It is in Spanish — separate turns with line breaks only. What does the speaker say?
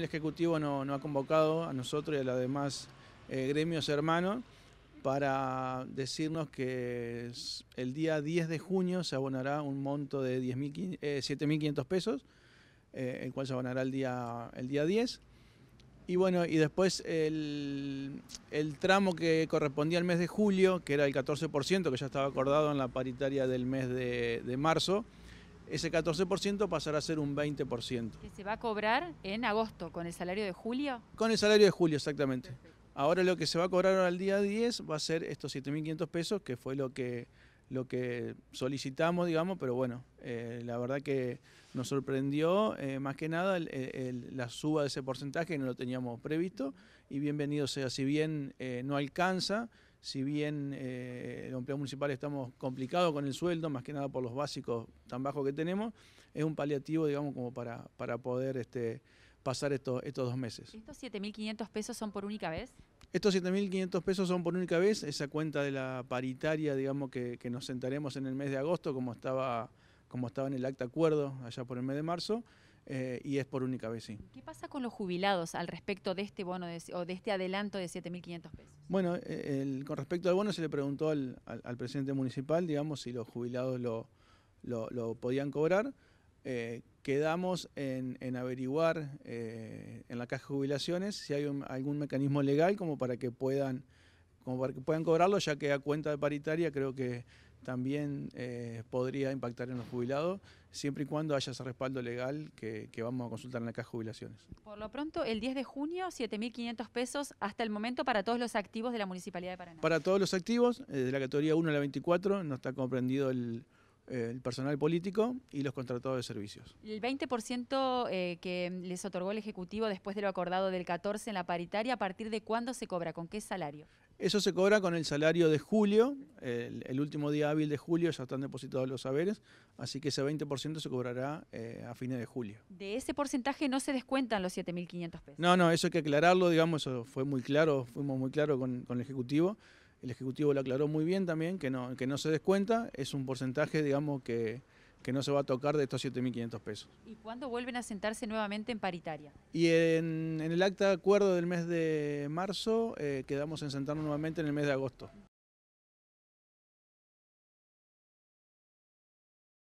El Ejecutivo nos no ha convocado a nosotros y a los demás eh, gremios hermanos para decirnos que el día 10 de junio se abonará un monto de 7.500 eh, pesos, eh, el cual se abonará el día, el día 10. Y bueno, y después el, tramo que correspondía al mes de julio, que era el 14%, que ya estaba acordado en la paritaria del mes de marzo, ese 14% pasará a ser un 20%.
¿Que se va a cobrar en agosto con el salario de julio?
Con el salario de julio, exactamente. Ahora lo que se va a cobrar al día 10 va a ser estos 7.500 pesos, que fue lo que, lo que solicitamos, digamos, pero bueno, eh, la verdad que nos sorprendió eh, más que nada la suba de ese porcentaje, no lo teníamos previsto, y bienvenido sea, si bien eh, no alcanza, si bien eh, el empleo municipal estamos complicados con el sueldo, más que nada por los básicos tan bajos que tenemos, es un paliativo, digamos, como para, poder este, pasar estos, estos dos meses. ¿Estos
7.500 pesos son por única vez?
Estos 7.500 pesos son por única vez, esa cuenta de la paritaria, digamos, que, nos sentaremos en el mes de agosto, como estaba, como estaba en el acta acuerdo allá por el mes de marzo. Eh, y es por única vez, sí.
¿Qué pasa con los jubilados al respecto de este bono o de este adelanto de 7.500 pesos?
Bueno, eh, con respecto al bono se le preguntó al, presidente municipal, digamos, si los jubilados lo, podían cobrar. Eh, quedamos en, averiguar en la caja de jubilaciones si hay algún mecanismo legal como para que puedan como para que puedan cobrarlo, ya que a cuenta de paritaria creo que también eh, podría impactar en los jubilados, siempre y cuando haya ese respaldo legal que, vamos a consultar en la Caja de Jubilaciones.
Por lo pronto, el 10 de junio, 7.500 pesos hasta el momento para todos los activos de la Municipalidad de Paraná.
Para todos los activos, eh, de la categoría 1 a la 24, no está comprendido el eh, el personal político y los contratados de servicios.
¿Y el 20% eh, que les otorgó el Ejecutivo después de lo acordado del 14 en la paritaria, a partir de cuándo se cobra? ¿Con qué salario?
Eso se cobra con el salario de julio, el, último día hábil de julio ya están depositados los saberes, así que ese 20% se cobrará eh, a fines de julio.
¿De ese porcentaje no se descuentan los 7.500
pesos? No, no, eso hay que aclararlo, digamos, eso fue muy claro, fuimos muy claros con, con el Ejecutivo el Ejecutivo lo aclaró muy bien también, que no, que no se descuenta, es un porcentaje, digamos, que, que no se va a tocar de estos 7.500 pesos.
¿Y cuándo vuelven a sentarse nuevamente en paritaria?
Y en, el acta de acuerdo del mes de marzo eh, quedamos en sentarnos nuevamente en el mes de agosto.